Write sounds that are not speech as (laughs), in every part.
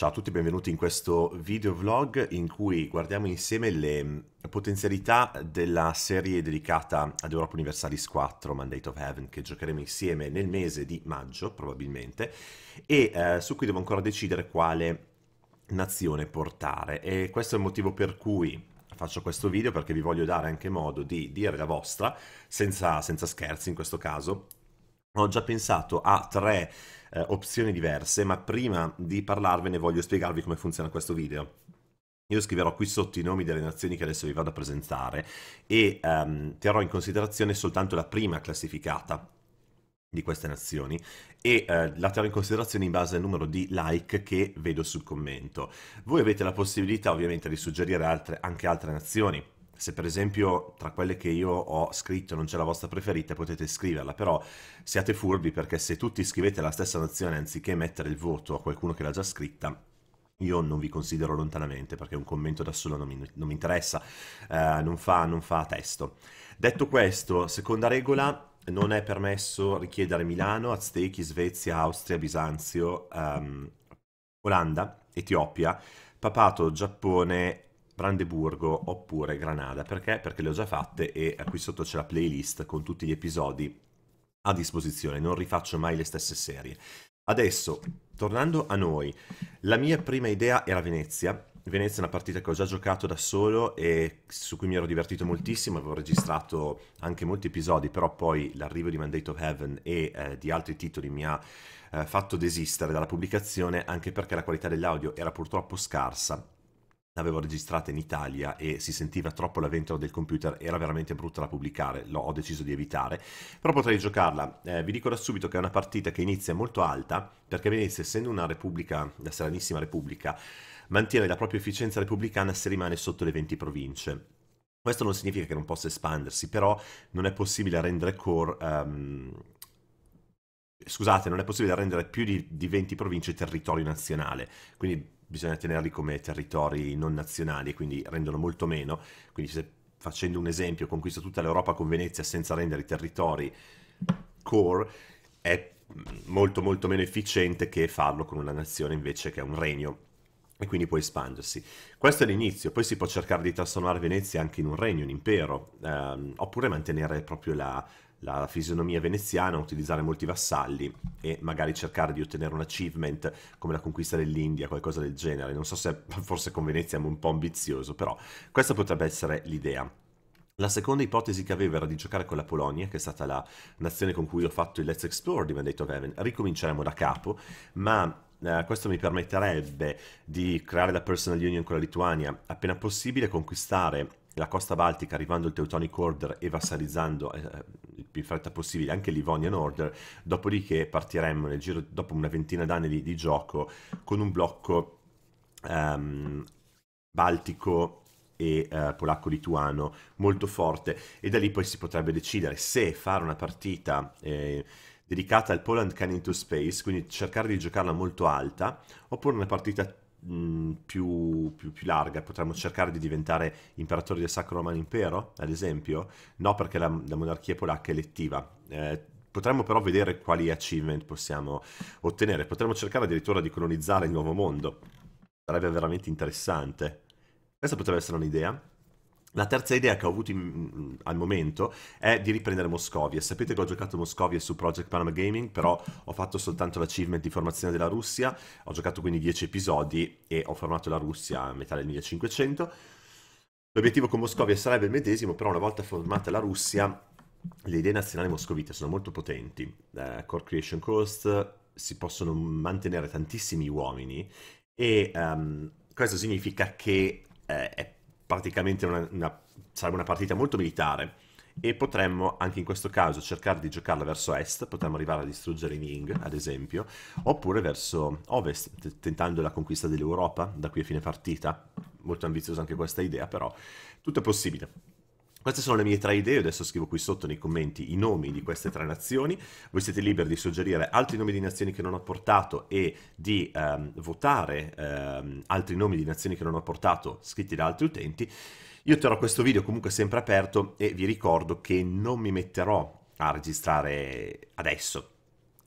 Ciao a tutti benvenuti in questo video vlog in cui guardiamo insieme le potenzialità della serie dedicata ad Europa Universalis 4 Mandate of Heaven che giocheremo insieme nel mese di maggio probabilmente e eh, su cui devo ancora decidere quale nazione portare e questo è il motivo per cui faccio questo video perché vi voglio dare anche modo di dire la vostra senza, senza scherzi in questo caso ho già pensato a tre eh, opzioni diverse, ma prima di parlarvene voglio spiegarvi come funziona questo video. Io scriverò qui sotto i nomi delle nazioni che adesso vi vado a presentare e ehm, terrò in considerazione soltanto la prima classificata di queste nazioni e eh, la terrò in considerazione in base al numero di like che vedo sul commento. Voi avete la possibilità ovviamente di suggerire altre, anche altre nazioni se per esempio tra quelle che io ho scritto non c'è la vostra preferita potete scriverla, però siate furbi perché se tutti scrivete la stessa nazione anziché mettere il voto a qualcuno che l'ha già scritta, io non vi considero lontanamente perché un commento da solo non mi, non mi interessa, eh, non, fa, non fa testo. Detto questo, seconda regola, non è permesso richiedere Milano, Aztechi, Svezia, Austria, Bisanzio, um, Olanda, Etiopia, Papato, Giappone, Brandeburgo oppure Granada. Perché? Perché le ho già fatte e qui sotto c'è la playlist con tutti gli episodi a disposizione, non rifaccio mai le stesse serie. Adesso, tornando a noi, la mia prima idea era Venezia. Venezia è una partita che ho già giocato da solo e su cui mi ero divertito moltissimo, avevo registrato anche molti episodi, però poi l'arrivo di Mandate of Heaven e eh, di altri titoli mi ha eh, fatto desistere dalla pubblicazione anche perché la qualità dell'audio era purtroppo scarsa l'avevo registrata in Italia e si sentiva troppo la ventola del computer, era veramente brutta da pubblicare, l'ho ho deciso di evitare, però potrei giocarla. Eh, vi dico da subito che è una partita che inizia molto alta, perché Venezia, essendo una repubblica, la Serenissima Repubblica, mantiene la propria efficienza repubblicana se rimane sotto le 20 province. Questo non significa che non possa espandersi, però non è possibile rendere core... Um, scusate, non è possibile rendere più di, di 20 province territorio nazionale, quindi bisogna tenerli come territori non nazionali e quindi rendono molto meno. Quindi se facendo un esempio conquista tutta l'Europa con Venezia senza rendere i territori core è molto molto meno efficiente che farlo con una nazione invece che è un regno e quindi può espandersi. Questo è l'inizio, poi si può cercare di trasformare Venezia anche in un regno, un impero, ehm, oppure mantenere proprio la, la fisionomia veneziana, utilizzare molti vassalli e magari cercare di ottenere un achievement come la conquista dell'India, qualcosa del genere. Non so se (laughs) forse con Venezia è un po' ambizioso, però questa potrebbe essere l'idea. La seconda ipotesi che avevo era di giocare con la Polonia, che è stata la nazione con cui ho fatto il Let's Explore di Mandate of Heaven. Ricominceremo da capo, ma Uh, questo mi permetterebbe di creare la personal union con la Lituania appena possibile, conquistare la costa baltica arrivando al Teutonic Order e vassalizzando, eh, più in fretta possibile anche l'Ivonian Order, dopodiché partiremmo nel giro, dopo una ventina d'anni di, di gioco, con un blocco um, baltico e uh, eh, polacco-lituano molto forte e da lì poi si potrebbe decidere se fare una partita eh, dedicata al Poland Canning to Space, quindi cercare di giocarla molto alta, oppure una partita Mm, più, più, più, larga, potremmo cercare di diventare imperatori del Sacro Romano Impero, ad esempio? No, perché la, la monarchia polacca è elettiva. Eh, potremmo però vedere quali achievement possiamo ottenere, potremmo cercare addirittura di colonizzare il nuovo mondo. Sarebbe veramente interessante. Questa potrebbe essere un'idea. La terza idea che ho avuto in, al momento è di riprendere Moscovia. Sapete che ho giocato Moscovia su Project Panama Gaming, però ho fatto soltanto l'achievement di formazione della Russia, ho giocato quindi 10 episodi e ho formato la Russia a metà del 1500. L'obiettivo con Moscovia sarebbe il medesimo, però una volta formata la Russia, le idee nazionali moscovite sono molto potenti. Eh, Core Creation Coast si possono mantenere tantissimi uomini e um, questo significa che eh, è praticamente una, una, sarebbe una partita molto militare e potremmo anche in questo caso cercare di giocarla verso est, potremmo arrivare a distruggere i Ming ad esempio, oppure verso ovest, t- tentando la conquista dell'Europa da qui a fine partita, molto ambiziosa anche questa idea però, tutto è possibile. Queste sono le mie tre idee, adesso scrivo qui sotto nei commenti i nomi di queste tre nazioni, voi siete liberi di suggerire altri nomi di nazioni che non ho portato e di ehm, votare ehm, altri nomi di nazioni che non ho portato scritti da altri utenti. Io terrò questo video comunque sempre aperto e vi ricordo che non mi metterò a registrare adesso,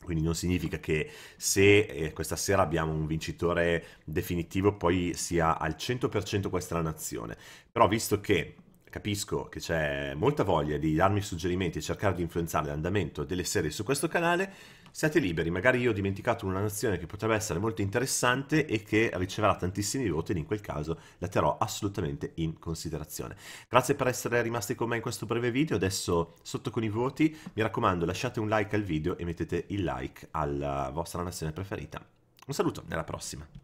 quindi non significa che se eh, questa sera abbiamo un vincitore definitivo poi sia al 100% questa la nazione. Però visto che capisco che c'è molta voglia di darmi suggerimenti e cercare di influenzare l'andamento delle serie su questo canale, siate liberi, magari io ho dimenticato una nazione che potrebbe essere molto interessante e che riceverà tantissimi voti ed in quel caso la terrò assolutamente in considerazione. Grazie per essere rimasti con me in questo breve video, adesso sotto con i voti, mi raccomando lasciate un like al video e mettete il like alla vostra nazione preferita. Un saluto, alla prossima!